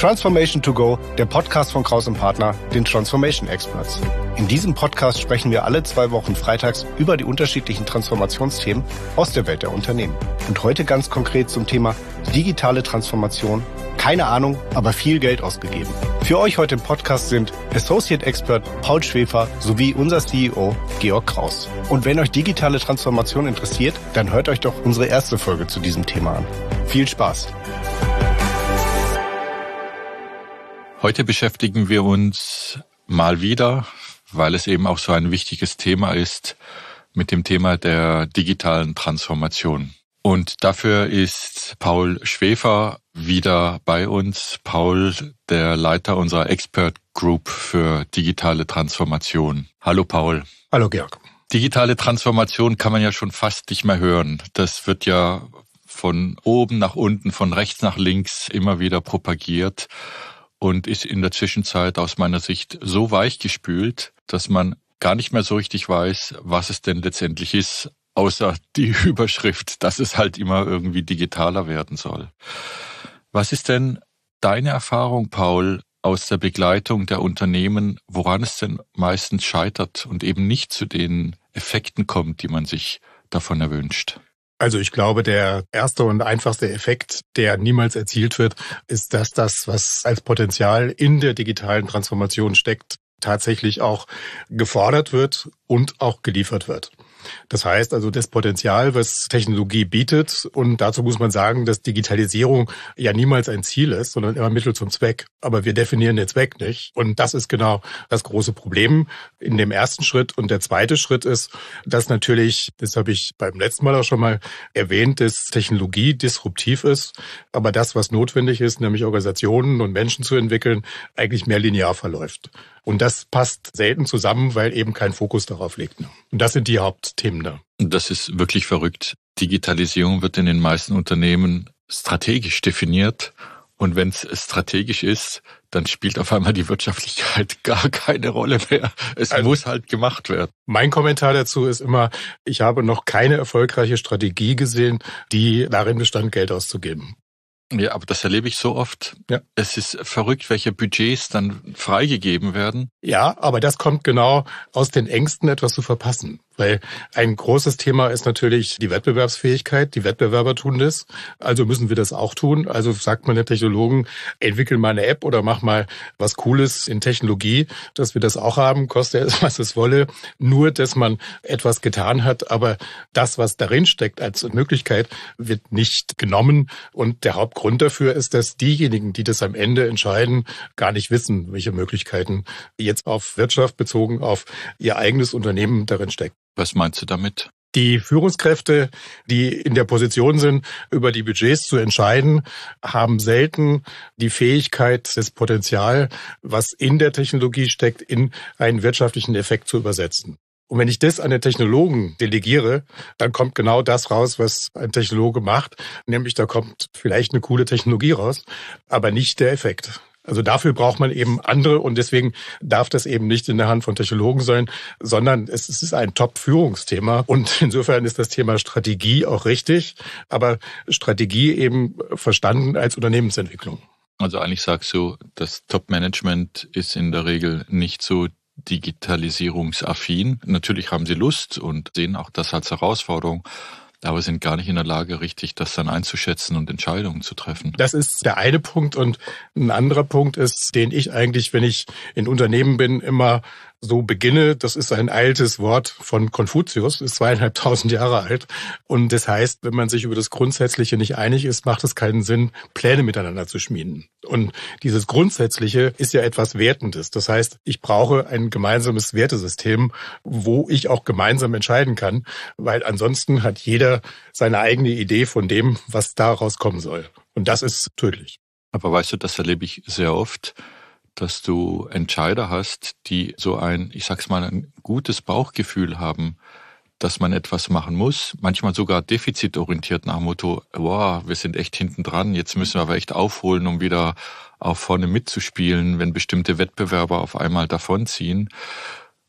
Transformation to Go, der Podcast von Kraus und Partner, den Transformation Experts. In diesem Podcast sprechen wir alle zwei Wochen freitags über die unterschiedlichen Transformationsthemen aus der Welt der Unternehmen. Und heute ganz konkret zum Thema digitale Transformation. Keine Ahnung, aber viel Geld ausgegeben. Für euch heute im Podcast sind Associate Expert Paul Schwefer sowie unser CEO Georg Kraus. Und wenn euch digitale Transformation interessiert, dann hört euch doch unsere erste Folge zu diesem Thema an. Viel Spaß! Heute beschäftigen wir uns mal wieder, weil es eben auch so ein wichtiges Thema ist, mit dem Thema der digitalen Transformation. Und dafür ist Paul Schwefer wieder bei uns. Paul, der Leiter unserer Expert Group für digitale Transformation. Hallo Paul. Hallo Georg. Digitale Transformation kann man ja schon fast nicht mehr hören. Das wird ja von oben nach unten, von rechts nach links immer wieder propagiert und ist in der Zwischenzeit aus meiner Sicht so weichgespült, dass man gar nicht mehr so richtig weiß, was es denn letztendlich ist, außer die Überschrift, dass es halt immer irgendwie digitaler werden soll. Was ist denn deine Erfahrung, Paul, aus der Begleitung der Unternehmen, woran es denn meistens scheitert und eben nicht zu den Effekten kommt, die man sich davon erwünscht? Also ich glaube, der erste und einfachste Effekt, der niemals erzielt wird, ist, dass das, was als Potenzial in der digitalen Transformation steckt, tatsächlich auch gefordert wird und auch geliefert wird. Das heißt also das Potenzial, was Technologie bietet. Und dazu muss man sagen, dass Digitalisierung ja niemals ein Ziel ist, sondern immer Mittel zum Zweck. Aber wir definieren den Zweck nicht. Und das ist genau das große Problem in dem ersten Schritt. Und der zweite Schritt ist, dass natürlich, das habe ich beim letzten Mal auch schon mal erwähnt, dass Technologie disruptiv ist. Aber das, was notwendig ist, nämlich Organisationen und Menschen zu entwickeln, eigentlich mehr linear verläuft. Und das passt selten zusammen, weil eben kein Fokus darauf liegt. Und das sind die Haupt System da. Das ist wirklich verrückt. Digitalisierung wird in den meisten Unternehmen strategisch definiert. Und wenn es strategisch ist, dann spielt auf einmal die Wirtschaftlichkeit gar keine Rolle mehr. Es also, muss halt gemacht werden. Mein Kommentar dazu ist immer, ich habe noch keine erfolgreiche Strategie gesehen, die darin bestand, Geld auszugeben. Ja, aber das erlebe ich so oft. Ja. Es ist verrückt, welche Budgets dann freigegeben werden. Ja, aber das kommt genau aus den Ängsten, etwas zu verpassen. Weil ein großes Thema ist natürlich die Wettbewerbsfähigkeit. Die Wettbewerber tun das. Also müssen wir das auch tun. Also sagt man den Technologen, entwickel mal eine App oder mach mal was Cooles in Technologie, dass wir das auch haben, koste es, was es wolle. Nur, dass man etwas getan hat, aber das, was darin steckt als Möglichkeit, wird nicht genommen. Und der Hauptgrund dafür ist, dass diejenigen, die das am Ende entscheiden, gar nicht wissen, welche Möglichkeiten jetzt auf Wirtschaft bezogen, auf ihr eigenes Unternehmen darin stecken. Was meinst du damit? Die Führungskräfte, die in der Position sind, über die Budgets zu entscheiden, haben selten die Fähigkeit, das Potenzial, was in der Technologie steckt, in einen wirtschaftlichen Effekt zu übersetzen. Und wenn ich das an den Technologen delegiere, dann kommt genau das raus, was ein Technologe macht. Nämlich da kommt vielleicht eine coole Technologie raus, aber nicht der Effekt. Also dafür braucht man eben andere und deswegen darf das eben nicht in der Hand von Technologen sein, sondern es ist ein Top-Führungsthema und insofern ist das Thema Strategie auch richtig, aber Strategie eben verstanden als Unternehmensentwicklung. Also eigentlich sagst du, das Top-Management ist in der Regel nicht so digitalisierungsaffin. Natürlich haben sie Lust und sehen auch das als Herausforderung, aber sind gar nicht in der Lage, richtig das dann einzuschätzen und Entscheidungen zu treffen. Das ist der eine Punkt. Und ein anderer Punkt ist, den ich eigentlich, wenn ich in Unternehmen bin, immer so beginne, das ist ein altes Wort von Konfuzius, ist zweieinhalbtausend Jahre alt. Und das heißt, wenn man sich über das Grundsätzliche nicht einig ist, macht es keinen Sinn, Pläne miteinander zu schmieden. Und dieses Grundsätzliche ist ja etwas Wertendes. Das heißt, ich brauche ein gemeinsames Wertesystem, wo ich auch gemeinsam entscheiden kann, weil ansonsten hat jeder seine eigene Idee von dem, was daraus kommen soll. Und das ist tödlich. Aber weißt du, das erlebe ich sehr oft dass du Entscheider hast, die so ein, ich sag's mal, ein gutes Bauchgefühl haben, dass man etwas machen muss, manchmal sogar defizitorientiert nach dem Motto, wow, wir sind echt hinten dran, jetzt müssen wir aber echt aufholen, um wieder auch vorne mitzuspielen, wenn bestimmte Wettbewerber auf einmal davonziehen.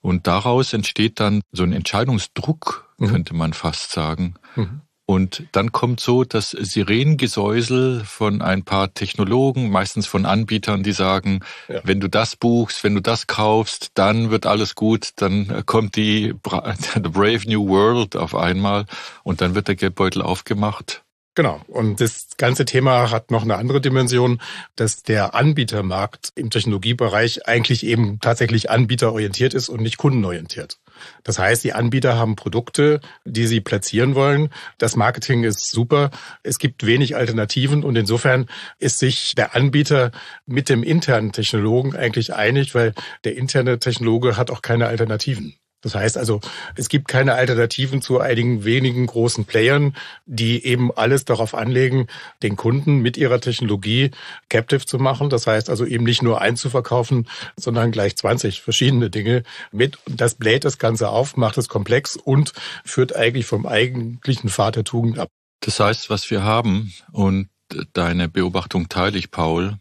Und daraus entsteht dann so ein Entscheidungsdruck, mhm. könnte man fast sagen. Mhm. Und dann kommt so das Sirenengesäusel von ein paar Technologen, meistens von Anbietern, die sagen, ja. wenn du das buchst, wenn du das kaufst, dann wird alles gut, dann kommt die The Brave New World auf einmal und dann wird der Geldbeutel aufgemacht. Genau. Und das ganze Thema hat noch eine andere Dimension, dass der Anbietermarkt im Technologiebereich eigentlich eben tatsächlich anbieterorientiert ist und nicht kundenorientiert. Das heißt, die Anbieter haben Produkte, die sie platzieren wollen. Das Marketing ist super. Es gibt wenig Alternativen und insofern ist sich der Anbieter mit dem internen Technologen eigentlich einig, weil der interne Technologe hat auch keine Alternativen. Das heißt also, es gibt keine Alternativen zu einigen wenigen großen Playern, die eben alles darauf anlegen, den Kunden mit ihrer Technologie captive zu machen. Das heißt also eben nicht nur einzuverkaufen, sondern gleich 20 verschiedene Dinge mit. Das bläht das Ganze auf, macht es komplex und führt eigentlich vom eigentlichen Pfad Tugend ab. Das heißt, was wir haben, und deine Beobachtung teile ich, Paul,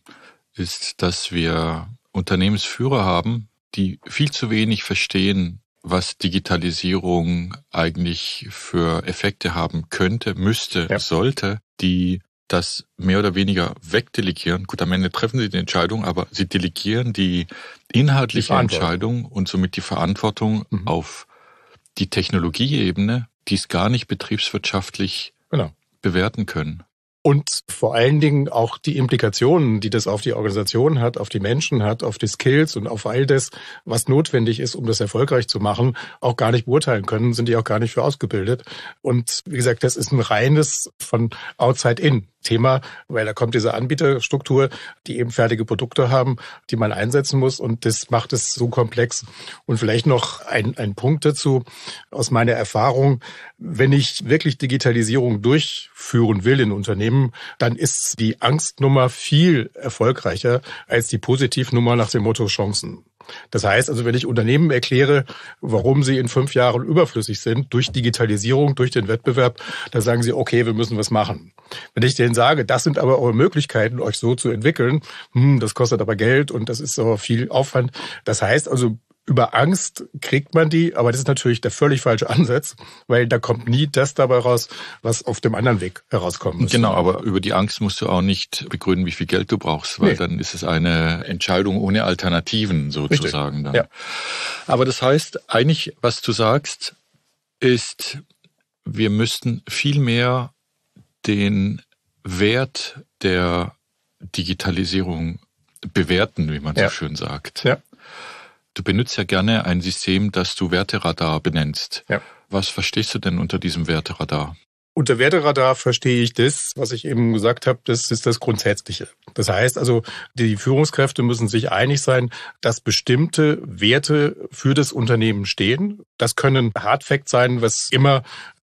ist, dass wir Unternehmensführer haben, die viel zu wenig verstehen, was Digitalisierung eigentlich für Effekte haben könnte, müsste, ja. sollte, die das mehr oder weniger wegdelegieren. Gut, am Ende treffen sie die Entscheidung, aber sie delegieren die inhaltliche die Entscheidung und somit die Verantwortung mhm. auf die Technologieebene, die es gar nicht betriebswirtschaftlich genau. bewerten können und vor allen Dingen auch die Implikationen, die das auf die Organisation hat, auf die Menschen hat, auf die Skills und auf all das, was notwendig ist, um das erfolgreich zu machen, auch gar nicht beurteilen können, sind die auch gar nicht für ausgebildet. Und wie gesagt, das ist ein reines von outside in. Thema, weil da kommt diese Anbieterstruktur, die eben fertige Produkte haben, die man einsetzen muss und das macht es so komplex. Und vielleicht noch ein, ein Punkt dazu aus meiner Erfahrung, wenn ich wirklich Digitalisierung durchführen will in Unternehmen, dann ist die Angstnummer viel erfolgreicher als die Positivnummer nach dem Motto Chancen. Das heißt also, wenn ich Unternehmen erkläre, warum sie in fünf Jahren überflüssig sind durch Digitalisierung, durch den Wettbewerb, dann sagen sie, okay, wir müssen was machen. Wenn ich denen sage, das sind aber eure Möglichkeiten, euch so zu entwickeln, hm, das kostet aber Geld und das ist so viel Aufwand. Das heißt also, über Angst kriegt man die, aber das ist natürlich der völlig falsche Ansatz, weil da kommt nie das dabei raus, was auf dem anderen Weg herauskommen muss. Genau, aber über die Angst musst du auch nicht begründen, wie viel Geld du brauchst, weil nee. dann ist es eine Entscheidung ohne Alternativen sozusagen. Dann. Ja. Aber das heißt, eigentlich, was du sagst, ist, wir müssten viel mehr den Wert der Digitalisierung bewerten, wie man ja. so schön sagt. Ja. Du benutzt ja gerne ein System, das du Werteradar benennst. Ja. Was verstehst du denn unter diesem Werteradar? Unter Werteradar verstehe ich das, was ich eben gesagt habe, das ist das Grundsätzliche. Das heißt also, die Führungskräfte müssen sich einig sein, dass bestimmte Werte für das Unternehmen stehen. Das können Hardfacts sein, was immer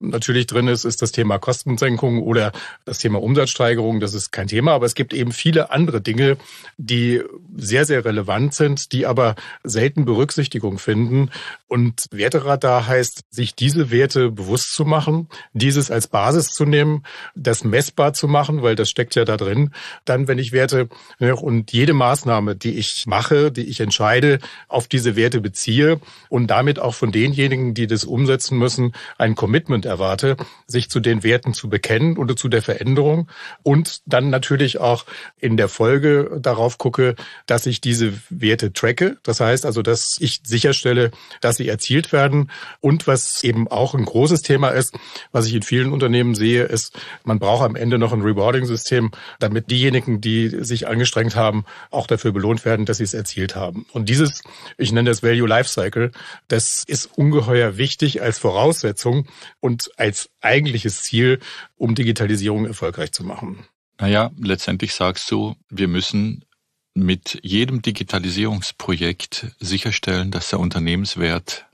natürlich drin ist, ist das Thema Kostensenkung oder das Thema Umsatzsteigerung. Das ist kein Thema, aber es gibt eben viele andere Dinge, die sehr, sehr relevant sind, die aber selten Berücksichtigung finden. Und Werteradar heißt, sich diese Werte bewusst zu machen, dieses als Basis zu nehmen, das messbar zu machen, weil das steckt ja da drin. Dann, wenn ich Werte ne, und jede Maßnahme, die ich mache, die ich entscheide, auf diese Werte beziehe und damit auch von denjenigen, die das umsetzen müssen, ein Commitment erwarte, sich zu den Werten zu bekennen oder zu der Veränderung und dann natürlich auch in der Folge darauf gucke, dass ich diese Werte tracke. Das heißt also, dass ich sicherstelle, dass sie erzielt werden. Und was eben auch ein großes Thema ist, was ich in vielen Unternehmen sehe, ist, man braucht am Ende noch ein Rewarding-System, damit diejenigen, die sich angestrengt haben, auch dafür belohnt werden, dass sie es erzielt haben. Und dieses, ich nenne das Value Lifecycle, das ist ungeheuer wichtig als Voraussetzung und und als eigentliches Ziel, um Digitalisierung erfolgreich zu machen? Naja, letztendlich sagst du, wir müssen mit jedem Digitalisierungsprojekt sicherstellen, dass der Unternehmenswert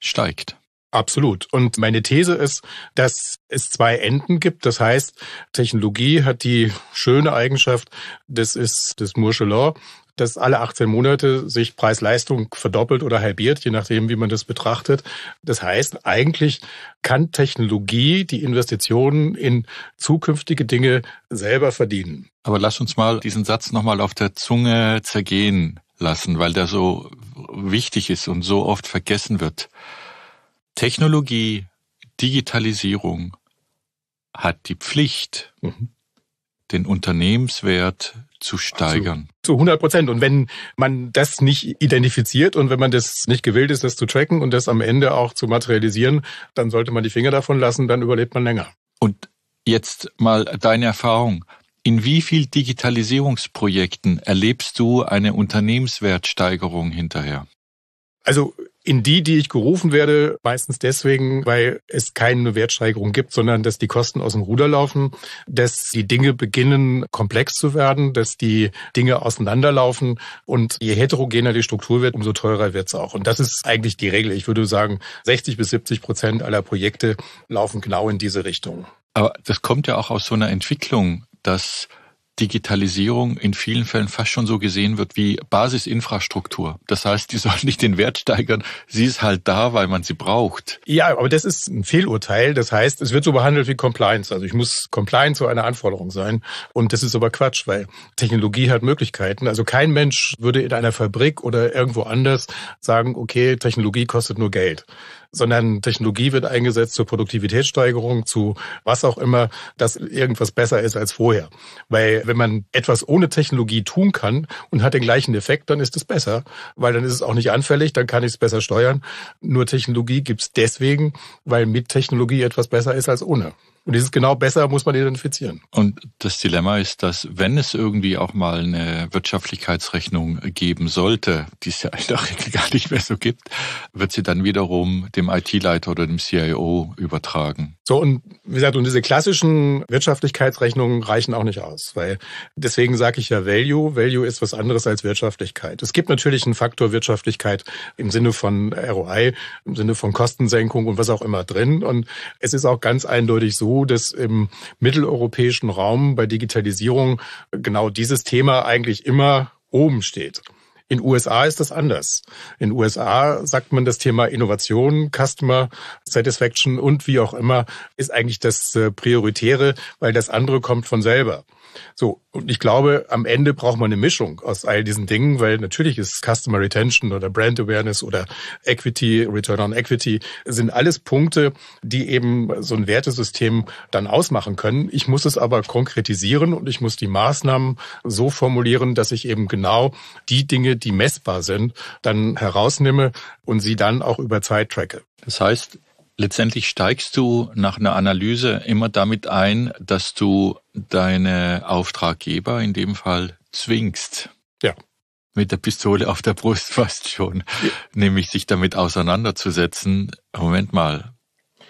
steigt. Absolut. Und meine These ist, dass es zwei Enden gibt. Das heißt, Technologie hat die schöne Eigenschaft, das ist das Moorsche Law, dass alle 18 Monate sich Preis-Leistung verdoppelt oder halbiert, je nachdem, wie man das betrachtet. Das heißt, eigentlich kann Technologie die Investitionen in zukünftige Dinge selber verdienen. Aber lass uns mal diesen Satz nochmal auf der Zunge zergehen lassen, weil der so wichtig ist und so oft vergessen wird. Technologie, Digitalisierung hat die Pflicht, mhm. den Unternehmenswert zu steigern. Zu, zu 100 Prozent. Und wenn man das nicht identifiziert und wenn man das nicht gewillt ist, das zu tracken und das am Ende auch zu materialisieren, dann sollte man die Finger davon lassen, dann überlebt man länger. Und jetzt mal deine Erfahrung. In wie viel Digitalisierungsprojekten erlebst du eine Unternehmenswertsteigerung hinterher? Also in die, die ich gerufen werde, meistens deswegen, weil es keine Wertsteigerung gibt, sondern dass die Kosten aus dem Ruder laufen, dass die Dinge beginnen komplex zu werden, dass die Dinge auseinanderlaufen und je heterogener die Struktur wird, umso teurer wird's auch. Und das ist eigentlich die Regel. Ich würde sagen, 60 bis 70 Prozent aller Projekte laufen genau in diese Richtung. Aber das kommt ja auch aus so einer Entwicklung, dass Digitalisierung in vielen Fällen fast schon so gesehen wird wie Basisinfrastruktur. Das heißt, die soll nicht den Wert steigern. Sie ist halt da, weil man sie braucht. Ja, aber das ist ein Fehlurteil. Das heißt, es wird so behandelt wie Compliance. Also ich muss compliant zu einer Anforderung sein. Und das ist aber Quatsch, weil Technologie hat Möglichkeiten. Also kein Mensch würde in einer Fabrik oder irgendwo anders sagen, okay, Technologie kostet nur Geld sondern Technologie wird eingesetzt zur Produktivitätssteigerung, zu was auch immer, dass irgendwas besser ist als vorher. Weil wenn man etwas ohne Technologie tun kann und hat den gleichen Effekt, dann ist es besser, weil dann ist es auch nicht anfällig, dann kann ich es besser steuern. Nur Technologie gibt es deswegen, weil mit Technologie etwas besser ist als ohne. Und dieses genau besser muss man identifizieren. Und das Dilemma ist, dass wenn es irgendwie auch mal eine Wirtschaftlichkeitsrechnung geben sollte, die es ja in der Regel gar nicht mehr so gibt, wird sie dann wiederum dem IT-Leiter oder dem CIO übertragen. So, und wie gesagt, und diese klassischen Wirtschaftlichkeitsrechnungen reichen auch nicht aus, weil deswegen sage ich ja Value. Value ist was anderes als Wirtschaftlichkeit. Es gibt natürlich einen Faktor Wirtschaftlichkeit im Sinne von ROI, im Sinne von Kostensenkung und was auch immer drin. Und es ist auch ganz eindeutig so, dass im mitteleuropäischen Raum bei Digitalisierung genau dieses Thema eigentlich immer oben steht. In USA ist das anders. In USA sagt man, das Thema Innovation, Customer Satisfaction und wie auch immer ist eigentlich das äh, Prioritäre, weil das andere kommt von selber. So, und ich glaube, am Ende braucht man eine Mischung aus all diesen Dingen, weil natürlich ist Customer Retention oder Brand Awareness oder Equity, Return on Equity, sind alles Punkte, die eben so ein Wertesystem dann ausmachen können. Ich muss es aber konkretisieren und ich muss die Maßnahmen so formulieren, dass ich eben genau die Dinge, die messbar sind, dann herausnehme und sie dann auch über Zeit tracke. Das heißt, Letztendlich steigst du nach einer Analyse immer damit ein, dass du deine Auftraggeber in dem Fall zwingst. Ja. Mit der Pistole auf der Brust fast schon. Ja. Nämlich sich damit auseinanderzusetzen. Moment mal.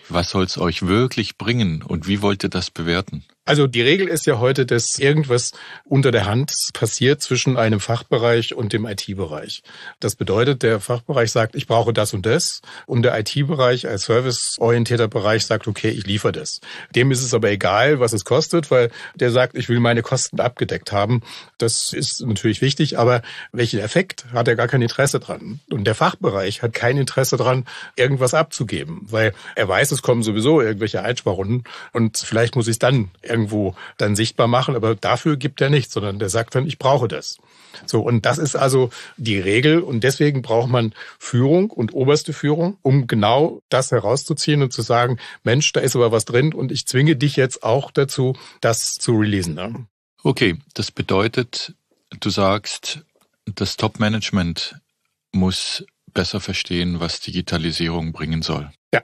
Was soll's euch wirklich bringen und wie wollt ihr das bewerten? Also die Regel ist ja heute, dass irgendwas unter der Hand passiert zwischen einem Fachbereich und dem IT-Bereich. Das bedeutet, der Fachbereich sagt, ich brauche das und das und der IT-Bereich als serviceorientierter Bereich sagt, okay, ich liefere das. Dem ist es aber egal, was es kostet, weil der sagt, ich will meine Kosten abgedeckt haben. Das ist natürlich wichtig, aber welchen Effekt hat er gar kein Interesse dran? Und der Fachbereich hat kein Interesse dran, irgendwas abzugeben, weil er weiß, es kommen sowieso irgendwelche Einsparungen und vielleicht muss ich es dann irgendwo dann sichtbar machen, aber dafür gibt er nichts, sondern der sagt dann, ich brauche das. So, und das ist also die Regel und deswegen braucht man Führung und oberste Führung, um genau das herauszuziehen und zu sagen, Mensch, da ist aber was drin und ich zwinge dich jetzt auch dazu, das zu releasen. Ne? Okay, das bedeutet, du sagst, das Top-Management muss besser verstehen, was Digitalisierung bringen soll. Ja.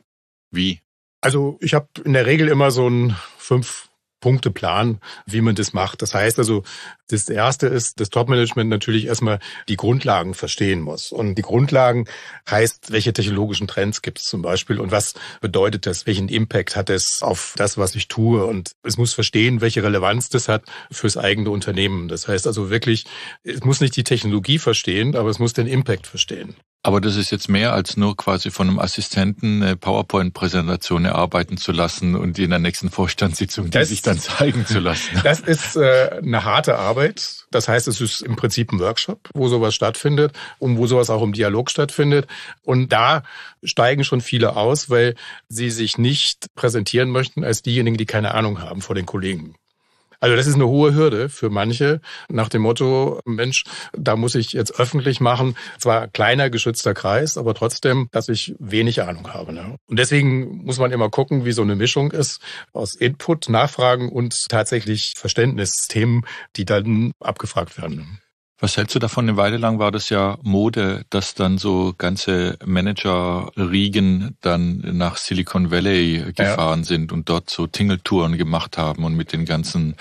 Wie? Also ich habe in der Regel immer so ein fünf Punkteplan, wie man das macht. Das heißt also, das Erste ist, dass Top-Management natürlich erstmal die Grundlagen verstehen muss. Und die Grundlagen heißt, welche technologischen Trends gibt es zum Beispiel und was bedeutet das, welchen Impact hat es auf das, was ich tue. Und es muss verstehen, welche Relevanz das hat fürs eigene Unternehmen. Das heißt also wirklich, es muss nicht die Technologie verstehen, aber es muss den Impact verstehen. Aber das ist jetzt mehr als nur quasi von einem Assistenten eine PowerPoint-Präsentation erarbeiten zu lassen und die in der nächsten Vorstandssitzung das, die sich dann zeigen zu lassen. Das ist äh, eine harte Arbeit. Das heißt, es ist im Prinzip ein Workshop, wo sowas stattfindet und wo sowas auch im Dialog stattfindet. Und da steigen schon viele aus, weil sie sich nicht präsentieren möchten als diejenigen, die keine Ahnung haben vor den Kollegen. Also das ist eine hohe Hürde für manche nach dem Motto, Mensch, da muss ich jetzt öffentlich machen. Zwar kleiner geschützter Kreis, aber trotzdem, dass ich wenig Ahnung habe. Ne? Und deswegen muss man immer gucken, wie so eine Mischung ist aus Input, Nachfragen und tatsächlich Verständnisthemen, die dann abgefragt werden. Was hältst du davon? Eine Weile lang war das ja Mode, dass dann so ganze Manager-Riegen dann nach Silicon Valley gefahren ja. sind und dort so Tingeltouren gemacht haben und mit den ganzen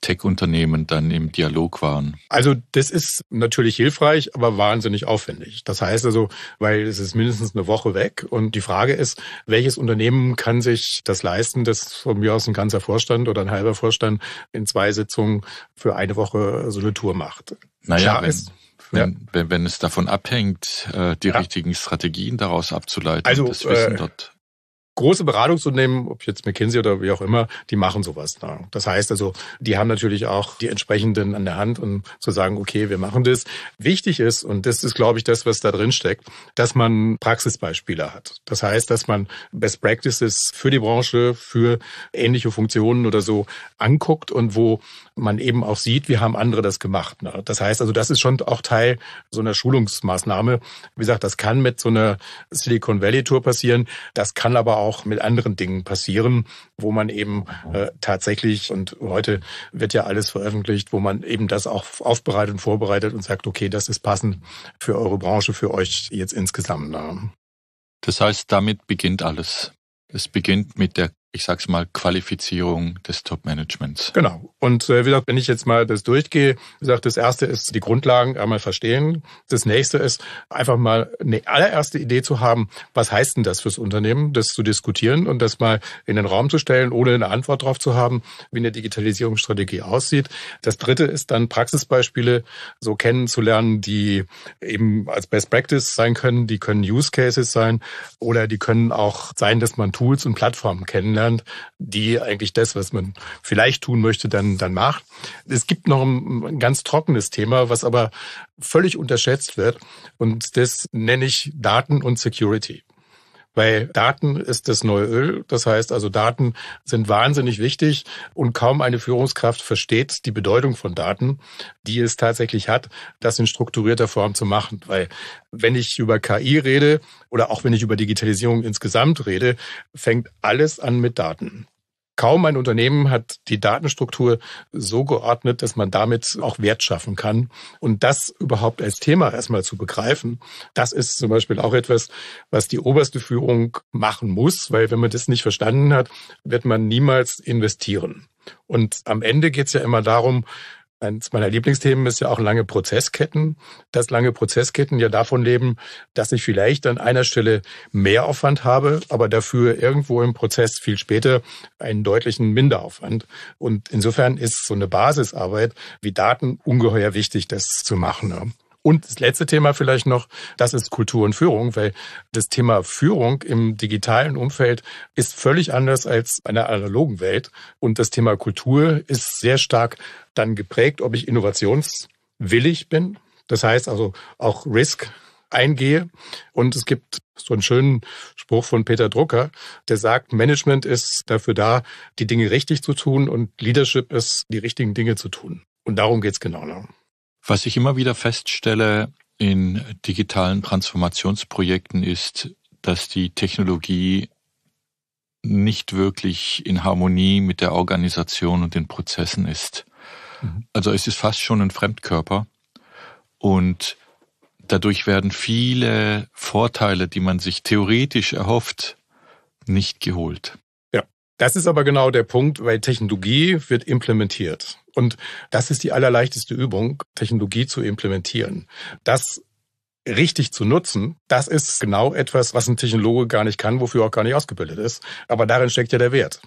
Tech-Unternehmen dann im Dialog waren? Also das ist natürlich hilfreich, aber wahnsinnig aufwendig. Das heißt also, weil es ist mindestens eine Woche weg und die Frage ist, welches Unternehmen kann sich das leisten, dass von mir aus ein ganzer Vorstand oder ein halber Vorstand in zwei Sitzungen für eine Woche so eine Tour macht. Naja, Klar wenn, ist, wenn, ja. wenn, wenn, es davon abhängt, äh, die ja. richtigen Strategien daraus abzuleiten, also, das Wissen äh, dort große Beratungsunternehmen, ob jetzt McKinsey oder wie auch immer, die machen sowas. Das heißt also, die haben natürlich auch die entsprechenden an der Hand um zu sagen, okay, wir machen das. Wichtig ist, und das ist, glaube ich, das, was da drin steckt, dass man Praxisbeispiele hat. Das heißt, dass man Best Practices für die Branche, für ähnliche Funktionen oder so anguckt und wo man eben auch sieht, wie haben andere das gemacht. Ne? Das heißt also, das ist schon auch Teil so einer Schulungsmaßnahme. Wie gesagt, das kann mit so einer Silicon Valley Tour passieren. Das kann aber auch auch mit anderen Dingen passieren, wo man eben äh, tatsächlich, und heute wird ja alles veröffentlicht, wo man eben das auch aufbereitet und vorbereitet und sagt, okay, das ist passend für eure Branche, für euch jetzt insgesamt. Ne? Das heißt, damit beginnt alles. Es beginnt mit der ich sag's mal, Qualifizierung des Top-Managements. Genau. Und äh, wie gesagt, wenn ich jetzt mal das durchgehe, wie gesagt, das erste ist die Grundlagen einmal verstehen. Das nächste ist einfach mal eine allererste Idee zu haben, was heißt denn das fürs Unternehmen, das zu diskutieren und das mal in den Raum zu stellen, ohne eine Antwort darauf zu haben, wie eine Digitalisierungsstrategie aussieht. Das dritte ist dann Praxisbeispiele so kennenzulernen, die eben als Best Practice sein können, die können Use Cases sein oder die können auch sein, dass man Tools und Plattformen kennenlernt Deutschland, die eigentlich das, was man vielleicht tun möchte, dann, dann macht. Es gibt noch ein ganz trockenes Thema, was aber völlig unterschätzt wird. Und das nenne ich Daten und Security. Weil Daten ist das neue Öl. Das heißt also, Daten sind wahnsinnig wichtig und kaum eine Führungskraft versteht die Bedeutung von Daten, die es tatsächlich hat, das in strukturierter Form zu machen. Weil wenn ich über KI rede oder auch wenn ich über Digitalisierung insgesamt rede, fängt alles an mit Daten. Kaum ein Unternehmen hat die Datenstruktur so geordnet, dass man damit auch Wert schaffen kann. Und das überhaupt als Thema erstmal zu begreifen, das ist zum Beispiel auch etwas, was die oberste Führung machen muss, weil wenn man das nicht verstanden hat, wird man niemals investieren. Und am Ende geht es ja immer darum, eines meiner Lieblingsthemen ist ja auch lange Prozessketten, dass lange Prozessketten ja davon leben, dass ich vielleicht an einer Stelle mehr Aufwand habe, aber dafür irgendwo im Prozess viel später einen deutlichen Minderaufwand. Und insofern ist so eine Basisarbeit wie Daten ungeheuer wichtig, das zu machen. Und das letzte Thema vielleicht noch, das ist Kultur und Führung, weil das Thema Führung im digitalen Umfeld ist völlig anders als in der analogen Welt. Und das Thema Kultur ist sehr stark dann geprägt, ob ich innovationswillig bin. Das heißt also auch Risk eingehe. Und es gibt so einen schönen Spruch von Peter Drucker, der sagt, Management ist dafür da, die Dinge richtig zu tun und Leadership ist, die richtigen Dinge zu tun. Und darum geht's genau. Lang. Ne? Was ich immer wieder feststelle in digitalen Transformationsprojekten ist, dass die Technologie nicht wirklich in Harmonie mit der Organisation und den Prozessen ist. Mhm. Also es ist fast schon ein Fremdkörper und dadurch werden viele Vorteile, die man sich theoretisch erhofft, nicht geholt. Das ist aber genau der Punkt, weil Technologie wird implementiert. Und das ist die allerleichteste Übung, Technologie zu implementieren. Das richtig zu nutzen, das ist genau etwas, was ein Technologe gar nicht kann, wofür auch gar nicht ausgebildet ist. Aber darin steckt ja der Wert.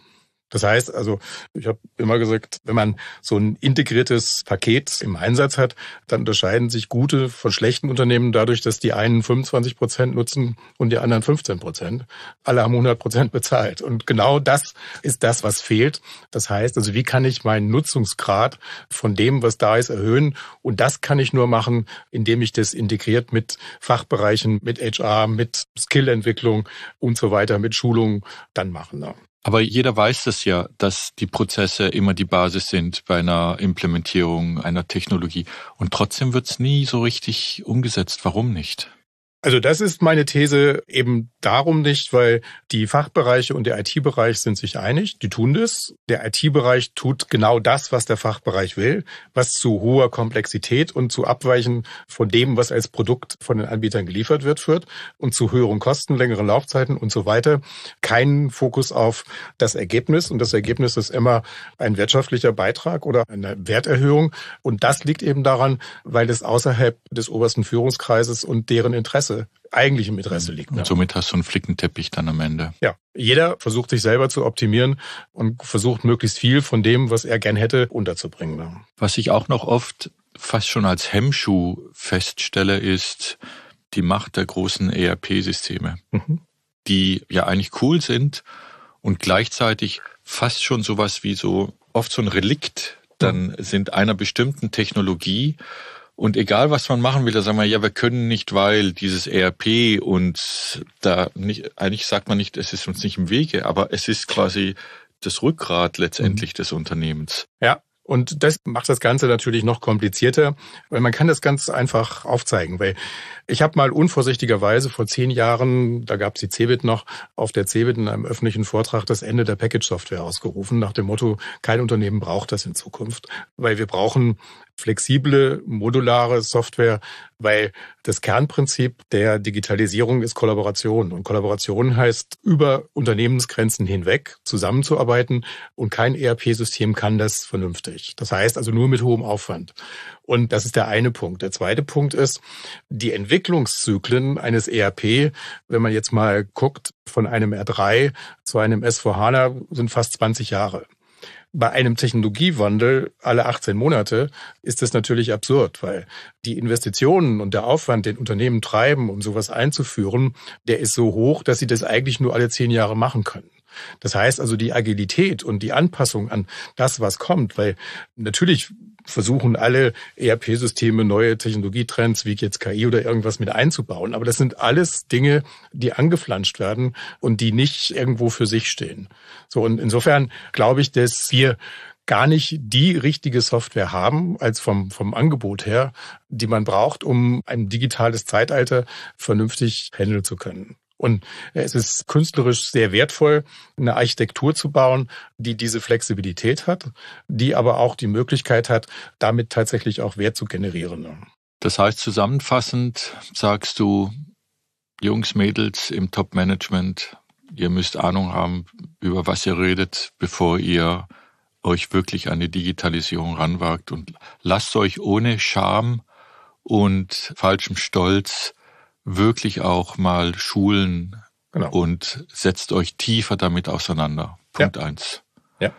Das heißt also, ich habe immer gesagt, wenn man so ein integriertes Paket im Einsatz hat, dann unterscheiden sich gute von schlechten Unternehmen dadurch, dass die einen 25 Prozent nutzen und die anderen 15 Prozent. Alle haben 100 Prozent bezahlt. Und genau das ist das, was fehlt. Das heißt also, wie kann ich meinen Nutzungsgrad von dem, was da ist, erhöhen? Und das kann ich nur machen, indem ich das integriert mit Fachbereichen, mit HR, mit Skillentwicklung und so weiter, mit Schulungen dann machen. Aber jeder weiß das ja, dass die Prozesse immer die Basis sind bei einer Implementierung einer Technologie. Und trotzdem wird es nie so richtig umgesetzt. Warum nicht? Also das ist meine These eben darum nicht, weil die Fachbereiche und der IT-Bereich sind sich einig, die tun das. Der IT-Bereich tut genau das, was der Fachbereich will, was zu hoher Komplexität und zu Abweichen von dem, was als Produkt von den Anbietern geliefert wird, führt und zu höheren Kosten, längeren Laufzeiten und so weiter. Keinen Fokus auf das Ergebnis und das Ergebnis ist immer ein wirtschaftlicher Beitrag oder eine Werterhöhung und das liegt eben daran, weil es außerhalb des obersten Führungskreises und deren Interesse Interesse, eigentlichem Interesse liegt. Und somit hast du einen Flickenteppich dann am Ende. Ja. Jeder versucht sich selber zu optimieren und versucht möglichst viel von dem, was er gern hätte, unterzubringen. Was ich auch noch oft fast schon als Hemmschuh feststelle, ist die Macht der großen ERP-Systeme, mhm. die ja eigentlich cool sind und gleichzeitig fast schon sowas wie so oft so ein Relikt dann mhm. sind einer bestimmten Technologie und egal, was man machen will, da sagen wir, ja, wir können nicht, weil dieses ERP und da nicht, eigentlich sagt man nicht, es ist uns nicht im Wege, aber es ist quasi das Rückgrat letztendlich mhm. des Unternehmens. Ja, und das macht das Ganze natürlich noch komplizierter, weil man kann das ganz einfach aufzeigen. Weil ich habe mal unvorsichtigerweise vor zehn Jahren, da gab es die CeBIT noch, auf der CeBIT in einem öffentlichen Vortrag das Ende der Package-Software ausgerufen, nach dem Motto, kein Unternehmen braucht das in Zukunft, weil wir brauchen flexible, modulare Software, weil das Kernprinzip der Digitalisierung ist Kollaboration. Und Kollaboration heißt, über Unternehmensgrenzen hinweg zusammenzuarbeiten und kein ERP-System kann das vernünftig. Das heißt also nur mit hohem Aufwand. Und das ist der eine Punkt. Der zweite Punkt ist, die Entwicklungszyklen eines ERP, wenn man jetzt mal guckt, von einem R3 zu einem S4HANA sind fast 20 Jahre bei einem Technologiewandel alle 18 Monate ist das natürlich absurd, weil die Investitionen und der Aufwand, den Unternehmen treiben, um sowas einzuführen, der ist so hoch, dass sie das eigentlich nur alle zehn Jahre machen können. Das heißt also die Agilität und die Anpassung an das, was kommt, weil natürlich versuchen alle ERP-Systeme neue Technologietrends wie jetzt KI oder irgendwas mit einzubauen. Aber das sind alles Dinge, die angeflanscht werden und die nicht irgendwo für sich stehen. So und insofern glaube ich, dass wir gar nicht die richtige Software haben, als vom, vom Angebot her, die man braucht, um ein digitales Zeitalter vernünftig handeln zu können. Und es ist künstlerisch sehr wertvoll, eine Architektur zu bauen, die diese Flexibilität hat, die aber auch die Möglichkeit hat, damit tatsächlich auch Wert zu generieren. Das heißt, zusammenfassend sagst du, Jungs, Mädels im Top-Management, ihr müsst Ahnung haben, über was ihr redet, bevor ihr euch wirklich an die Digitalisierung ranwagt und lasst euch ohne Scham und falschem Stolz wirklich auch mal schulen genau. und setzt euch tiefer damit auseinander. Punkt ja. eins. Ja.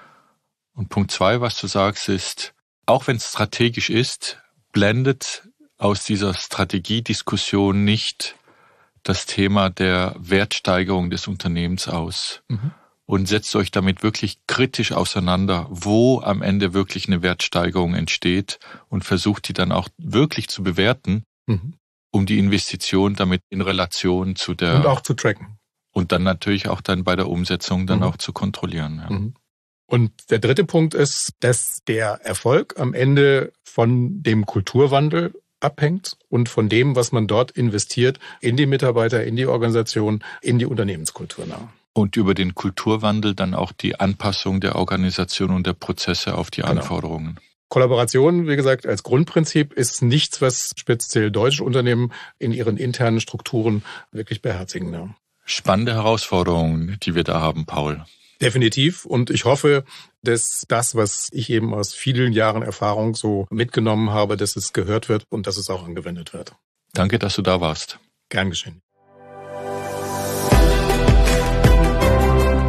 Und Punkt zwei, was du sagst, ist, auch wenn es strategisch ist, blendet aus dieser Strategiediskussion nicht das Thema der Wertsteigerung des Unternehmens aus. Mhm. Und setzt euch damit wirklich kritisch auseinander, wo am Ende wirklich eine Wertsteigerung entsteht und versucht die dann auch wirklich zu bewerten. Mhm um die Investition damit in Relation zu der. Und auch zu tracken. Und dann natürlich auch dann bei der Umsetzung dann mhm. auch zu kontrollieren. Ja. Mhm. Und der dritte Punkt ist, dass der Erfolg am Ende von dem Kulturwandel abhängt und von dem, was man dort investiert, in die Mitarbeiter, in die Organisation, in die Unternehmenskultur nach. Und über den Kulturwandel dann auch die Anpassung der Organisation und der Prozesse auf die genau. Anforderungen. Kollaboration, wie gesagt, als Grundprinzip ist nichts, was speziell deutsche Unternehmen in ihren internen Strukturen wirklich beherzigen. Ja. Spannende Herausforderungen, die wir da haben, Paul. Definitiv. Und ich hoffe, dass das, was ich eben aus vielen Jahren Erfahrung so mitgenommen habe, dass es gehört wird und dass es auch angewendet wird. Danke, dass du da warst. Gern geschehen.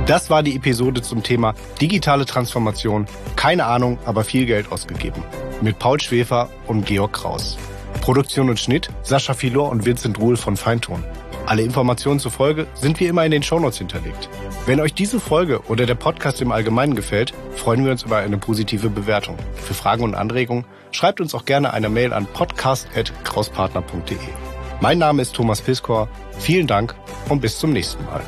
Das war die Episode zum Thema digitale Transformation. Keine Ahnung, aber viel Geld ausgegeben. Mit Paul Schwefer und Georg Kraus. Produktion und Schnitt Sascha Filor und Vincent Ruhl von Feinton. Alle Informationen zur Folge sind wie immer in den Shownotes hinterlegt. Wenn euch diese Folge oder der Podcast im Allgemeinen gefällt, freuen wir uns über eine positive Bewertung. Für Fragen und Anregungen schreibt uns auch gerne eine Mail an podcast.krauspartner.de. Mein Name ist Thomas Piskor. Vielen Dank und bis zum nächsten Mal.